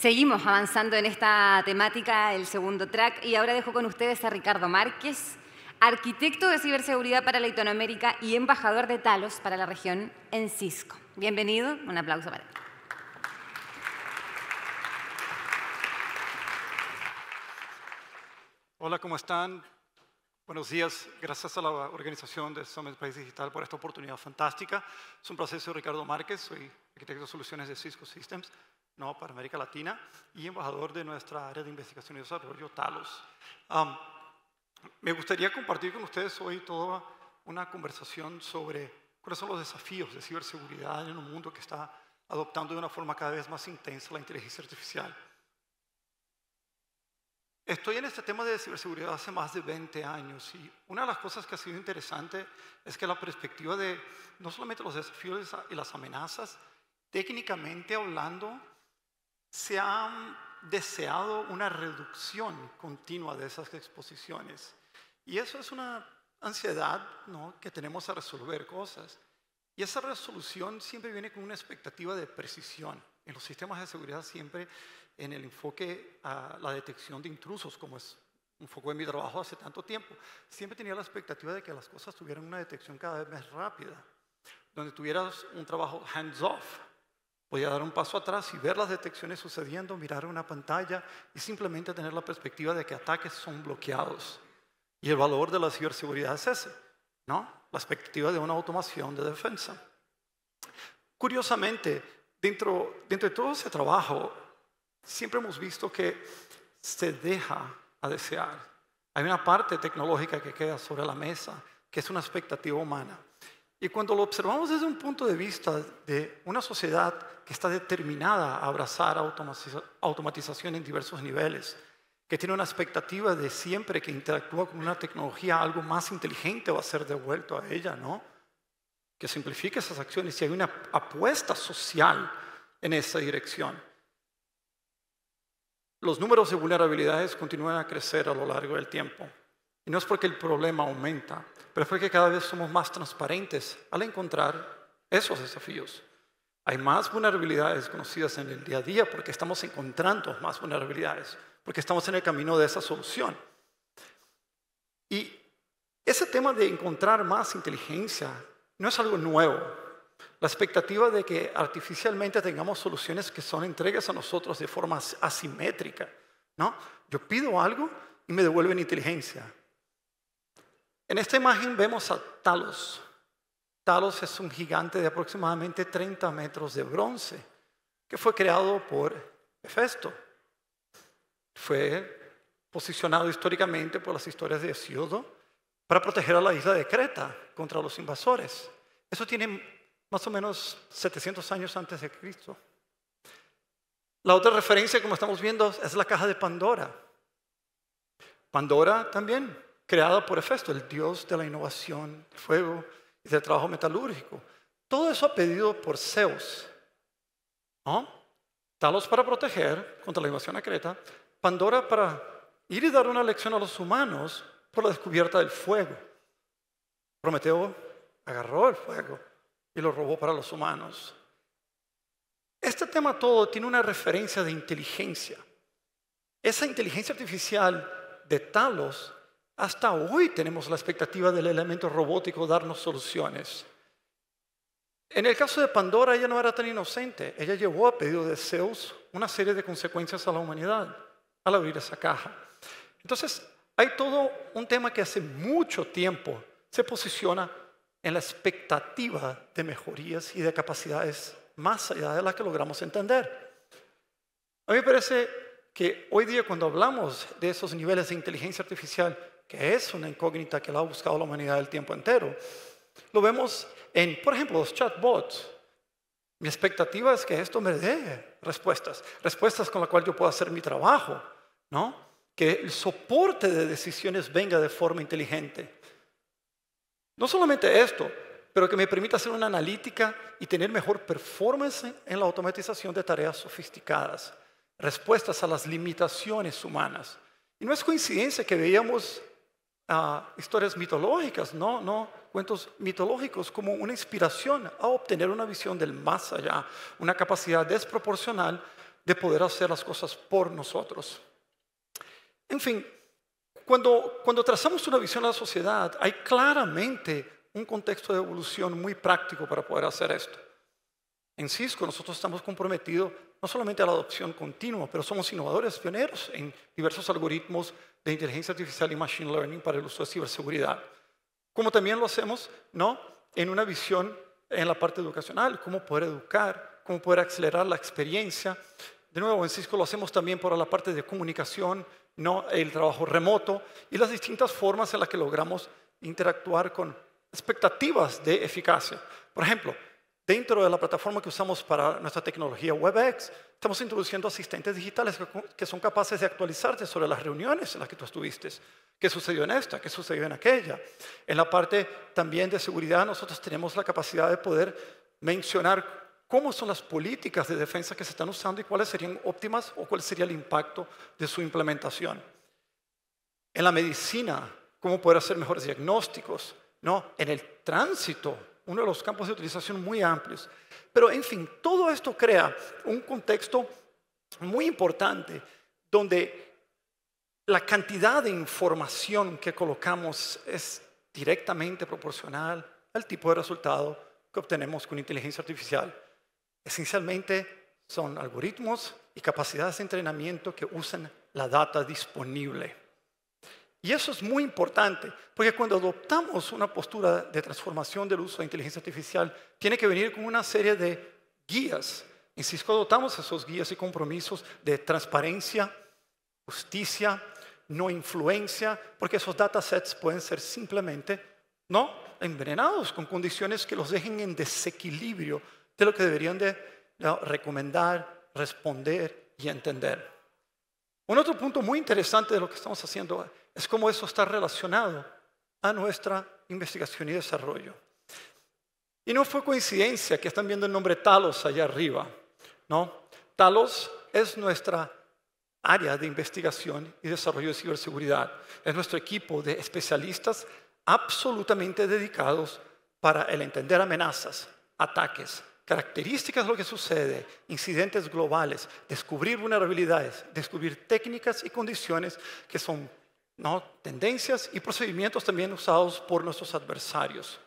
Seguimos avanzando en esta temática, el segundo track, y ahora dejo con ustedes a Ricardo Márquez, arquitecto de ciberseguridad para Latinoamérica y embajador de Talos para la región en Cisco. Bienvenido, un aplauso para él. Hola, ¿cómo están? Buenos días, gracias a la organización de Summit País Digital por esta oportunidad fantástica. Es un placer, Ricardo Márquez, soy arquitecto de soluciones de Cisco Systems para América Latina y embajador de nuestra área de investigación y desarrollo, Talos. me gustaría compartir con ustedes hoy toda una conversación sobre cuáles son los desafíos de ciberseguridad en un mundo que está adoptando de una forma cada vez más intensa la inteligencia artificial. Estoy en este tema de ciberseguridad hace más de 20 años y una de las cosas que ha sido interesante es que la perspectiva de no solamente los desafíos y las amenazas, técnicamente hablando, se ha deseado una reducción continua de esas exposiciones. Y eso es una ansiedad que tenemos a resolver cosas. Y esa resolución siempre viene con una expectativa de precisión. En los sistemas de seguridad siempre en el enfoque a la detección de intrusos, como es un foco de mi trabajo hace tanto tiempo, siempre tenía la expectativa de que las cosas tuvieran una detección cada vez más rápida, donde tuvieras un trabajo hands-off, a dar un paso atrás y ver las detecciones sucediendo, mirar una pantalla y simplemente tener la perspectiva de que ataques son bloqueados. Y el valor de la ciberseguridad es ese, ¿no? La expectativa de una automación de defensa. Curiosamente, dentro, dentro de todo ese trabajo, siempre hemos visto que se deja a desear. Hay una parte tecnológica que queda sobre la mesa, que es una expectativa humana. Y cuando lo observamos desde un punto de vista de una sociedad que está determinada a abrazar automatización en diversos niveles, que tiene una expectativa de siempre que interactúa con una tecnología, algo más inteligente va a ser devuelto a ella, ¿no? Que simplifique esas acciones y hay una apuesta social en esa dirección. Los números de vulnerabilidades continúan a crecer a lo largo del tiempo no es porque el problema aumenta, pero es porque cada vez somos más transparentes al encontrar esos desafíos. Hay más vulnerabilidades conocidas en el día a día porque estamos encontrando más vulnerabilidades, porque estamos en el camino de esa solución. Y ese tema de encontrar más inteligencia no es algo nuevo. La expectativa de que artificialmente tengamos soluciones que son entregas a nosotros de forma asimétrica, ¿no? Yo pido algo y me devuelven inteligencia. En esta imagen vemos a Talos. Talos es un gigante de aproximadamente 30 metros de bronce que fue creado por Hefesto. Fue posicionado históricamente por las historias de Hesiodo para proteger a la isla de Creta contra los invasores. Eso tiene más o menos 700 años antes de Cristo. La otra referencia, como estamos viendo, es la caja de Pandora. Pandora también creada por Hefesto, el dios de la innovación, fuego y del trabajo metalúrgico. Todo eso ha pedido por Zeus. Talos para proteger contra la invasión a Creta, Pandora para ir y dar una lección a los humanos por la descubierta del fuego. Prometeo agarró el fuego y lo robó para los humanos. Este tema todo tiene una referencia de inteligencia. Esa inteligencia artificial de Talos hasta hoy tenemos la expectativa del elemento robótico darnos soluciones. En el caso de Pandora, ella no era tan inocente. Ella llevó a pedido de Zeus una serie de consecuencias a la humanidad al abrir esa caja. Entonces, hay todo un tema que hace mucho tiempo se posiciona en la expectativa de mejorías y de capacidades más allá de las que logramos entender. A mí me parece que hoy día cuando hablamos de esos niveles de inteligencia artificial, que es una incógnita que la ha buscado la humanidad el tiempo entero. Lo vemos en, por ejemplo, los chatbots. Mi expectativa es que esto me dé respuestas, respuestas con las cuales yo pueda hacer mi trabajo, ¿no? Que el soporte de decisiones venga de forma inteligente. No solamente esto, pero que me permita hacer una analítica y tener mejor performance en la automatización de tareas sofisticadas, respuestas a las limitaciones humanas. Y no es coincidencia que veíamos historias mitológicas, no, no cuentos mitológicos, como una inspiración a obtener una visión del más allá, una capacidad desproporcional de poder hacer las cosas por nosotros. En fin, cuando, cuando trazamos una visión a la sociedad, hay claramente un contexto de evolución muy práctico para poder hacer esto. En Cisco nosotros estamos comprometidos no solamente a la adopción continua, pero somos innovadores pioneros en diversos algoritmos de inteligencia artificial y machine learning para el uso de ciberseguridad. Como también lo hacemos, ¿no? En una visión en la parte educacional, cómo poder educar, cómo poder acelerar la experiencia. De nuevo, en Cisco lo hacemos también por la parte de comunicación, ¿no? el trabajo remoto y las distintas formas en las que logramos interactuar con expectativas de eficacia. Por ejemplo, Dentro de la plataforma que usamos para nuestra tecnología WebEx, estamos introduciendo asistentes digitales que son capaces de actualizarte sobre las reuniones en las que tú estuviste, qué sucedió en esta, qué sucedió en aquella. En la parte también de seguridad, nosotros tenemos la capacidad de poder mencionar cómo son las políticas de defensa que se están usando y cuáles serían óptimas o cuál sería el impacto de su implementación. En la medicina, cómo poder hacer mejores diagnósticos, ¿no? En el tránsito, uno de los campos de utilización muy amplios. Pero en fin, todo esto crea un contexto muy importante donde la cantidad de información que colocamos es directamente proporcional al tipo de resultado que obtenemos con inteligencia artificial. Esencialmente son algoritmos y capacidades de entrenamiento que usan la data disponible. Y eso es muy importante, porque cuando adoptamos una postura de transformación del uso de inteligencia artificial, tiene que venir con una serie de guías. En Cisco adoptamos esos guías y compromisos de transparencia, justicia, no influencia, porque esos datasets pueden ser simplemente no envenenados con condiciones que los dejen en desequilibrio de lo que deberían de recomendar, responder y entender. Un otro punto muy interesante de lo que estamos haciendo es cómo eso está relacionado a nuestra investigación y desarrollo. Y no fue coincidencia que están viendo el nombre Talos allá arriba, ¿no? Talos es nuestra área de investigación y desarrollo de ciberseguridad. Es nuestro equipo de especialistas absolutamente dedicados para el entender amenazas, ataques, características de lo que sucede, incidentes globales, descubrir vulnerabilidades, descubrir técnicas y condiciones que son ¿no? tendencias y procedimientos también usados por nuestros adversarios.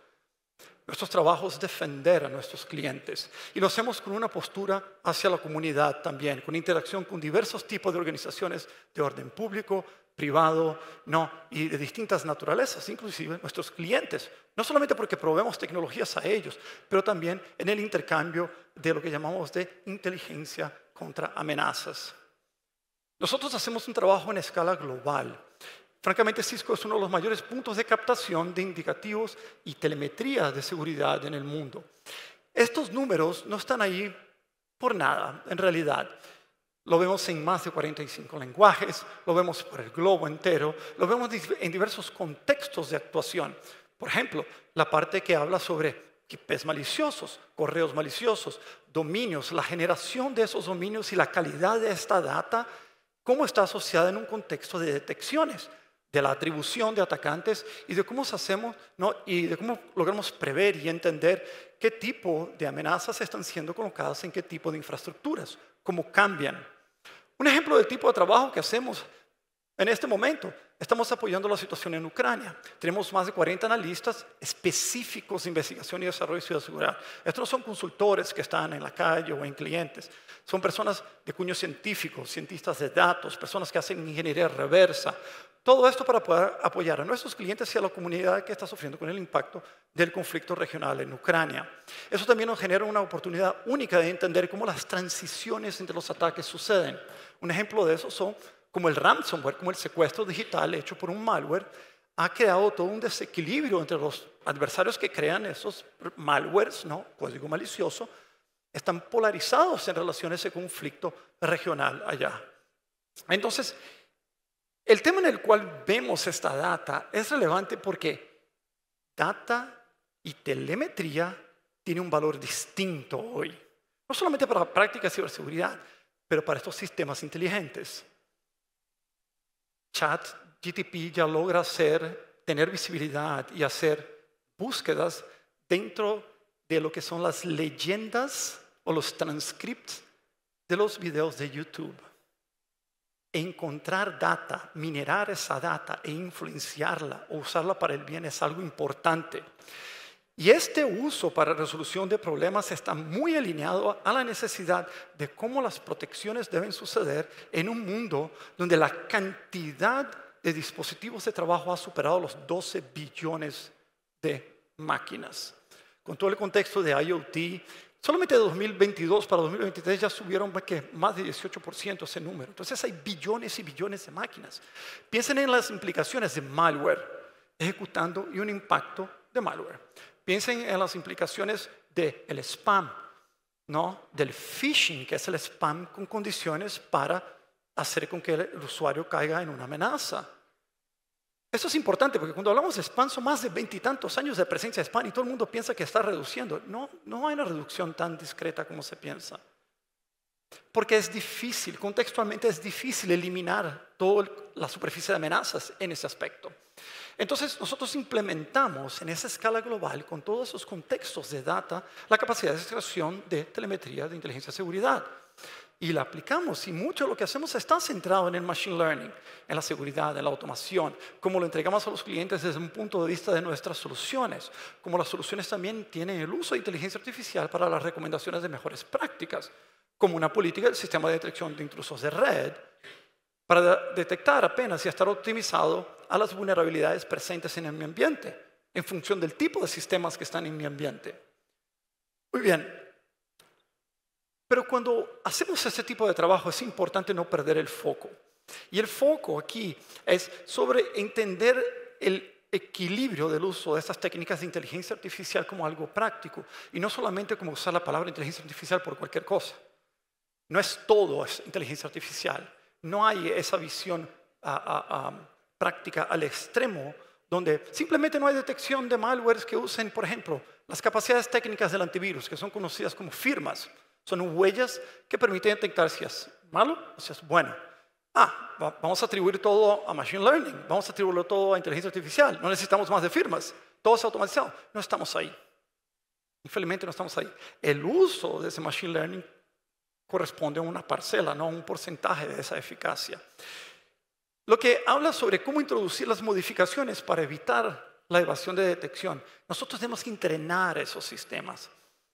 Nuestros trabajos es defender a nuestros clientes y lo hacemos con una postura hacia la comunidad también, con interacción con diversos tipos de organizaciones de orden público, privado, no, y de distintas naturalezas, inclusive nuestros clientes, no solamente porque proveemos tecnologías a ellos, pero también en el intercambio de lo que llamamos de inteligencia contra amenazas. Nosotros hacemos un trabajo en escala global Francamente, Cisco es uno de los mayores puntos de captación de indicativos y telemetría de seguridad en el mundo. Estos números no están ahí por nada, en realidad. Lo vemos en más de 45 lenguajes, lo vemos por el globo entero, lo vemos en diversos contextos de actuación. Por ejemplo, la parte que habla sobre IPs maliciosos, correos maliciosos, dominios, la generación de esos dominios y la calidad de esta data, cómo está asociada en un contexto de detecciones de la atribución de atacantes y de cómo hacemos ¿no? y de cómo logramos prever y entender qué tipo de amenazas están siendo colocadas en qué tipo de infraestructuras, cómo cambian. Un ejemplo del tipo de trabajo que hacemos en este momento, estamos apoyando la situación en Ucrania. Tenemos más de 40 analistas específicos de investigación y desarrollo de seguridad. Estos no son consultores que están en la calle o en clientes. Son personas de cuño científico, cientistas de datos, personas que hacen ingeniería reversa, todo esto para poder apoyar a nuestros clientes y a la comunidad que está sufriendo con el impacto del conflicto regional en Ucrania. Eso también nos genera una oportunidad única de entender cómo las transiciones entre los ataques suceden. Un ejemplo de eso son como el ransomware, como el secuestro digital hecho por un malware, ha creado todo un desequilibrio entre los adversarios que crean esos malwares, ¿no? código malicioso, están polarizados en relación a ese conflicto regional allá. Entonces, el tema en el cual vemos esta data es relevante porque data y telemetría tiene un valor distinto hoy. No solamente para la práctica de ciberseguridad, pero para estos sistemas inteligentes. Chat GTP ya logra tener visibilidad y hacer búsquedas dentro de lo que son las leyendas o los transcripts de los videos de YouTube encontrar data, minerar esa data e influenciarla o usarla para el bien es algo importante. Y este uso para resolución de problemas está muy alineado a la necesidad de cómo las protecciones deben suceder en un mundo donde la cantidad de dispositivos de trabajo ha superado los 12 billones de máquinas. Con todo el contexto de IoT Solamente de 2022 para 2023 ya subieron más de 18% ese número. Entonces hay billones y billones de máquinas. Piensen en las implicaciones de malware ejecutando y un impacto de malware. Piensen en las implicaciones del spam, ¿no? del phishing, que es el spam con condiciones para hacer con que el usuario caiga en una amenaza. Eso es importante porque cuando hablamos de spam son más de veintitantos años de presencia de spam y todo el mundo piensa que está reduciendo. No, no hay una reducción tan discreta como se piensa. Porque es difícil, contextualmente es difícil eliminar toda la superficie de amenazas en ese aspecto. Entonces nosotros implementamos en esa escala global, con todos esos contextos de data, la capacidad de extracción de telemetría de inteligencia de seguridad y la aplicamos. Y mucho de lo que hacemos está centrado en el machine learning, en la seguridad, en la automación, como lo entregamos a los clientes desde un punto de vista de nuestras soluciones, como las soluciones también tienen el uso de inteligencia artificial para las recomendaciones de mejores prácticas, como una política del sistema de detección de intrusos de red para detectar apenas y estar optimizado a las vulnerabilidades presentes en el ambiente, en función del tipo de sistemas que están en mi ambiente. Muy bien, pero cuando hacemos ese tipo de trabajo es importante no perder el foco. Y el foco aquí es sobre entender el equilibrio del uso de estas técnicas de inteligencia artificial como algo práctico y no solamente como usar la palabra inteligencia artificial por cualquier cosa. No es todo es inteligencia artificial. No hay esa visión práctica al extremo donde simplemente no hay detección de malwares que usen, por ejemplo, las capacidades técnicas del antivirus, que son conocidas como firmas. Son huellas que permiten detectar si es malo o si es bueno. Ah, vamos a atribuir todo a Machine Learning, vamos a atribuirlo todo a inteligencia artificial, no necesitamos más de firmas, todo es automatizado. No estamos ahí. Infelizmente no estamos ahí. El uso de ese Machine Learning corresponde a una parcela, no a un porcentaje de esa eficacia. Lo que habla sobre cómo introducir las modificaciones para evitar la evasión de detección. Nosotros tenemos que entrenar esos sistemas.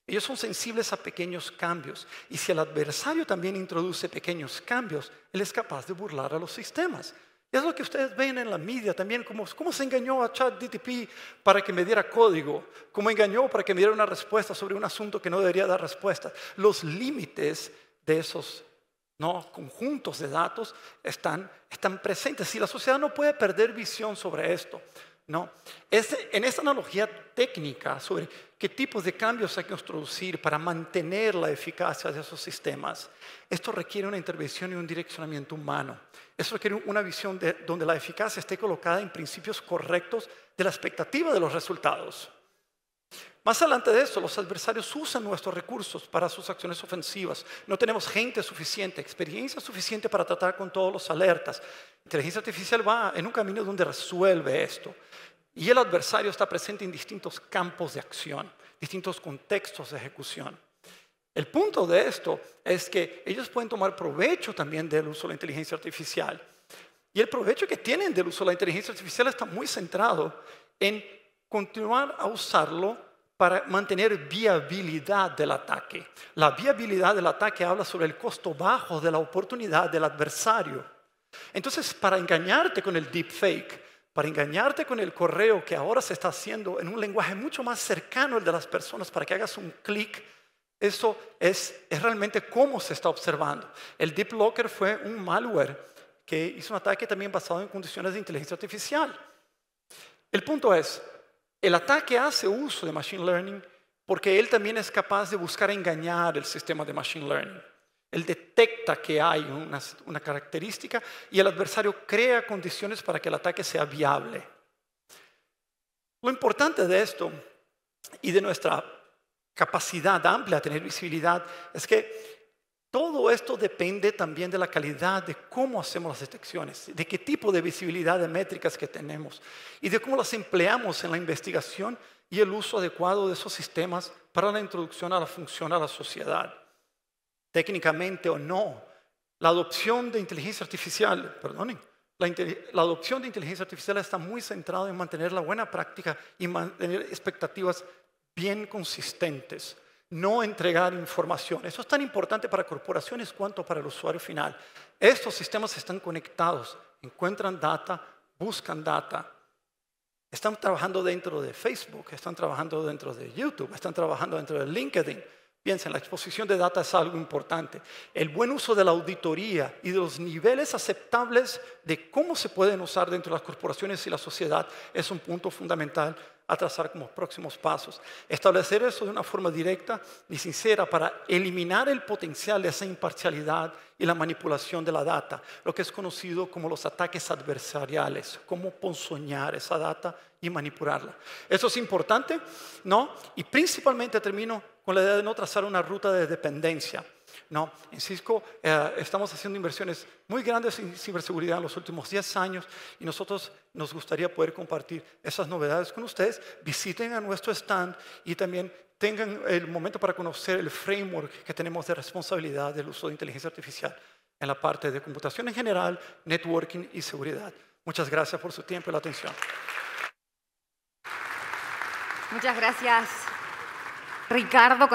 Ellos son sensibles a pequeños cambios. Y si el adversario también introduce pequeños cambios, él es capaz de burlar a los sistemas. Es lo que ustedes ven en la media también, como cómo se engañó a ChatGTP para que me diera código, cómo engañó para que me diera una respuesta sobre un asunto que no debería dar respuesta. Los límites de esos ¿no? conjuntos de datos están, están presentes. Y la sociedad no puede perder visión sobre esto, ¿no? en esta analogía técnica sobre qué tipos de cambios hay que introducir para mantener la eficacia de esos sistemas, esto requiere una intervención y un direccionamiento humano. Esto requiere una visión donde la eficacia esté colocada en principios correctos de la expectativa de los resultados. Más adelante de eso, los adversarios usan nuestros recursos para sus acciones ofensivas. No tenemos gente suficiente, experiencia suficiente para tratar con todos los alertas. La inteligencia artificial va en un camino donde resuelve esto. Y el adversario está presente en distintos campos de acción, distintos contextos de ejecución. El punto de esto es que ellos pueden tomar provecho también del uso de la inteligencia artificial. Y el provecho que tienen del uso de la inteligencia artificial está muy centrado en continuar a usarlo para mantener viabilidad del ataque. La viabilidad del ataque habla sobre el costo bajo de la oportunidad del adversario. Entonces, para engañarte con el deepfake, para engañarte con el correo que ahora se está haciendo en un lenguaje mucho más cercano al de las personas para que hagas un clic, eso es, es realmente cómo se está observando. El Deep fue un malware que hizo un ataque también basado en condiciones de inteligencia artificial. El punto es, el ataque hace uso de Machine Learning porque él también es capaz de buscar engañar el sistema de Machine Learning. Él detecta que hay una, característica y el adversario crea condiciones para que el ataque sea viable. Lo importante de esto y de nuestra capacidad amplia a tener visibilidad es que todo esto depende también de la calidad de cómo hacemos las detecciones, de qué tipo de visibilidad de métricas que tenemos y de cómo las empleamos en la investigación y el uso adecuado de esos sistemas para la introducción a la función a la sociedad. Técnicamente o no, la adopción de inteligencia artificial, la, adopción de inteligencia artificial está muy centrada en mantener la buena práctica y mantener expectativas bien consistentes no entregar información. Eso es tan importante para corporaciones cuanto para el usuario final. Estos sistemas están conectados, encuentran data, buscan data. Están trabajando dentro de Facebook, están trabajando dentro de YouTube, están trabajando dentro de LinkedIn. Piensen, la exposición de data es algo importante. El buen uso de la auditoría y de los niveles aceptables de cómo se pueden usar dentro de las corporaciones y la sociedad es un punto fundamental a trazar como próximos pasos. Establecer eso de una forma directa y sincera para eliminar el potencial de esa imparcialidad y la manipulación de la data, lo que es conocido como los ataques adversariales, cómo ponzoñar esa data y manipularla. Eso es importante, ¿no? Y principalmente termino con la idea de no trazar una ruta de dependencia. No, en Cisco eh, estamos haciendo inversiones muy grandes en ciberseguridad en los últimos 10 años y nosotros nos gustaría poder compartir esas novedades con ustedes. Visiten a nuestro stand y también tengan el momento para conocer el framework que tenemos de responsabilidad del uso de inteligencia artificial en la parte de computación en general, networking y seguridad. Muchas gracias por su tiempo y la atención. Muchas gracias, Ricardo.